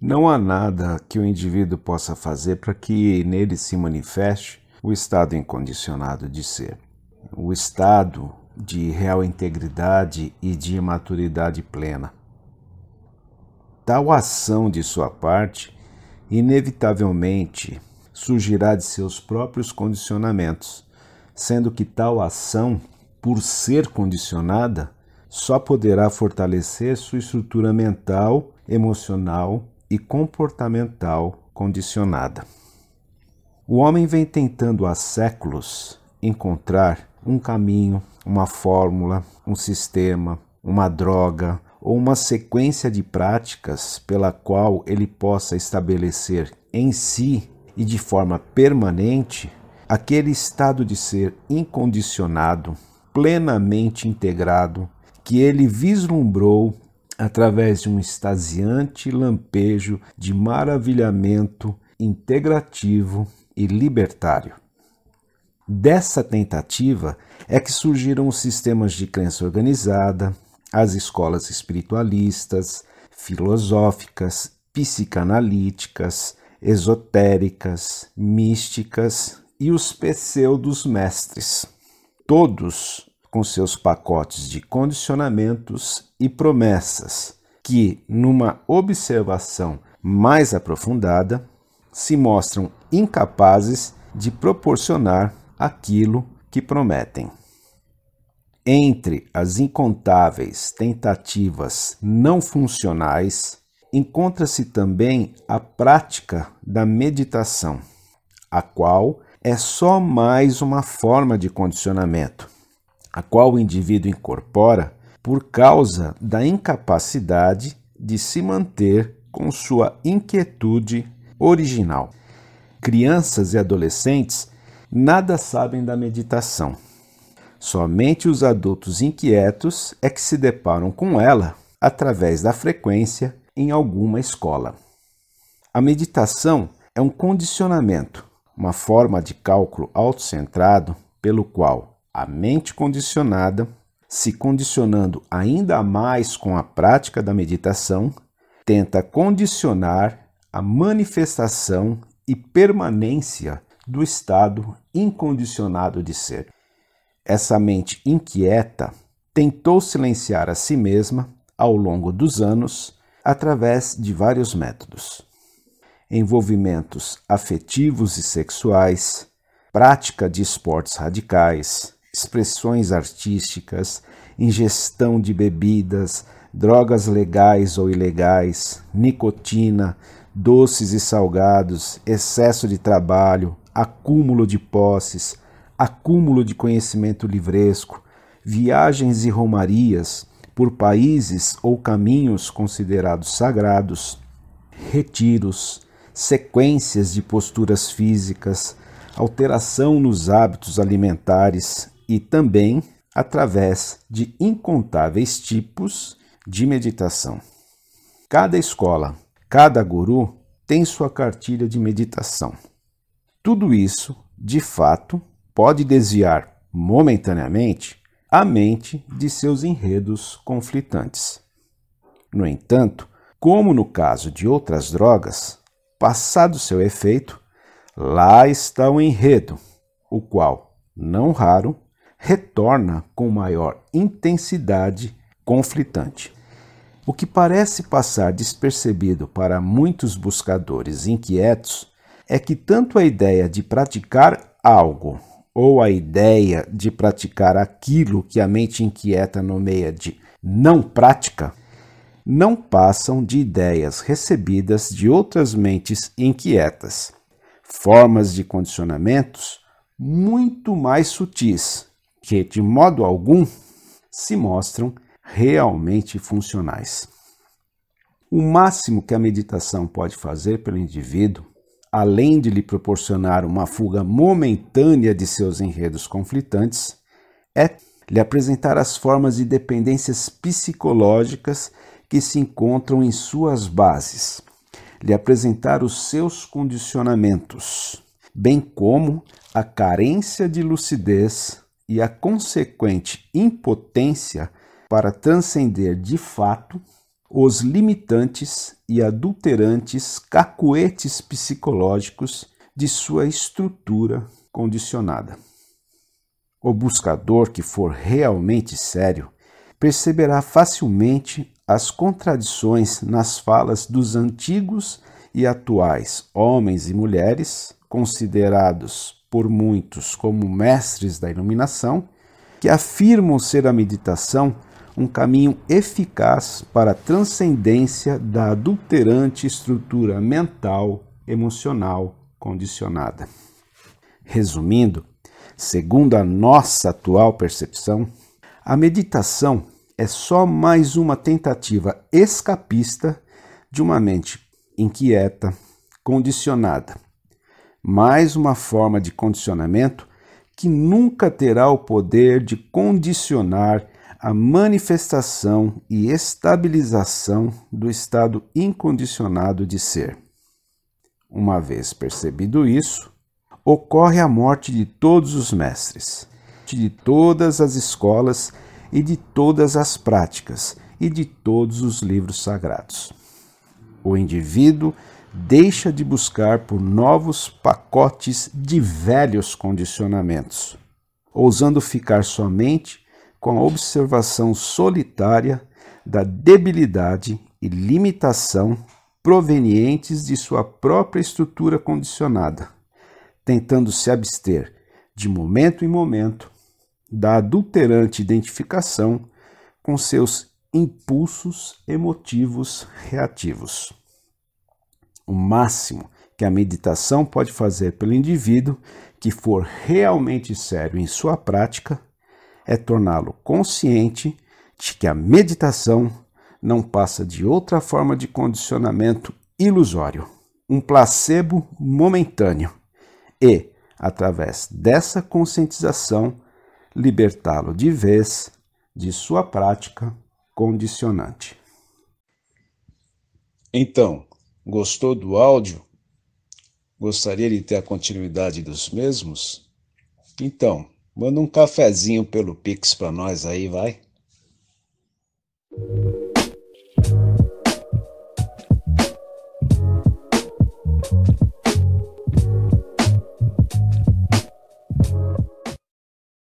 Não há nada que o indivíduo possa fazer para que nele se manifeste o estado incondicionado de ser. O estado de real integridade e de maturidade plena. Tal ação de sua parte, inevitavelmente, surgirá de seus próprios condicionamentos, sendo que tal ação, por ser condicionada, só poderá fortalecer sua estrutura mental, emocional e comportamental condicionada. O homem vem tentando há séculos encontrar um caminho, uma fórmula, um sistema, uma droga ou uma sequência de práticas pela qual ele possa estabelecer em si e de forma permanente aquele estado de ser incondicionado, plenamente integrado que ele vislumbrou através de um extasiante lampejo de maravilhamento integrativo e libertário. Dessa tentativa é que surgiram os sistemas de crença organizada, as escolas espiritualistas, filosóficas, psicanalíticas, esotéricas, místicas e os pseudos mestres. Todos com seus pacotes de condicionamentos e promessas, que, numa observação mais aprofundada, se mostram incapazes de proporcionar aquilo que prometem. Entre as incontáveis tentativas não funcionais, encontra-se também a prática da meditação, a qual é só mais uma forma de condicionamento a qual o indivíduo incorpora por causa da incapacidade de se manter com sua inquietude original. Crianças e adolescentes nada sabem da meditação. Somente os adultos inquietos é que se deparam com ela através da frequência em alguma escola. A meditação é um condicionamento, uma forma de cálculo autocentrado pelo qual a mente condicionada, se condicionando ainda mais com a prática da meditação, tenta condicionar a manifestação e permanência do estado incondicionado de ser. Essa mente inquieta tentou silenciar a si mesma ao longo dos anos através de vários métodos: envolvimentos afetivos e sexuais, prática de esportes radicais, expressões artísticas, ingestão de bebidas, drogas legais ou ilegais, nicotina, doces e salgados, excesso de trabalho, acúmulo de posses, acúmulo de conhecimento livresco, viagens e romarias por países ou caminhos considerados sagrados, retiros, sequências de posturas físicas, alteração nos hábitos alimentares, e também através de incontáveis tipos de meditação. Cada escola, cada guru tem sua cartilha de meditação. Tudo isso, de fato, pode desviar momentaneamente a mente de seus enredos conflitantes. No entanto, como no caso de outras drogas, passado seu efeito, lá está o enredo, o qual, não raro, retorna com maior intensidade conflitante. O que parece passar despercebido para muitos buscadores inquietos é que tanto a ideia de praticar algo ou a ideia de praticar aquilo que a mente inquieta nomeia de não prática não passam de ideias recebidas de outras mentes inquietas, formas de condicionamentos muito mais sutis que, de modo algum, se mostram realmente funcionais. O máximo que a meditação pode fazer pelo indivíduo, além de lhe proporcionar uma fuga momentânea de seus enredos conflitantes, é lhe apresentar as formas de dependências psicológicas que se encontram em suas bases, lhe apresentar os seus condicionamentos, bem como a carência de lucidez e a consequente impotência para transcender de fato os limitantes e adulterantes cacuetes psicológicos de sua estrutura condicionada. O buscador que for realmente sério perceberá facilmente as contradições nas falas dos antigos e atuais homens e mulheres considerados por muitos como mestres da iluminação, que afirmam ser a meditação um caminho eficaz para a transcendência da adulterante estrutura mental, emocional condicionada. Resumindo, segundo a nossa atual percepção, a meditação é só mais uma tentativa escapista de uma mente inquieta, condicionada, mais uma forma de condicionamento que nunca terá o poder de condicionar a manifestação e estabilização do estado incondicionado de ser. Uma vez percebido isso, ocorre a morte de todos os mestres, de todas as escolas e de todas as práticas e de todos os livros sagrados. O indivíduo deixa de buscar por novos pacotes de velhos condicionamentos, ousando ficar somente com a observação solitária da debilidade e limitação provenientes de sua própria estrutura condicionada, tentando se abster, de momento em momento, da adulterante identificação com seus impulsos emotivos reativos o máximo que a meditação pode fazer pelo indivíduo que for realmente sério em sua prática é torná-lo consciente de que a meditação não passa de outra forma de condicionamento ilusório, um placebo momentâneo, e, através dessa conscientização, libertá-lo de vez de sua prática condicionante. Então, Gostou do áudio? Gostaria de ter a continuidade dos mesmos? Então, manda um cafezinho pelo Pix para nós aí, vai.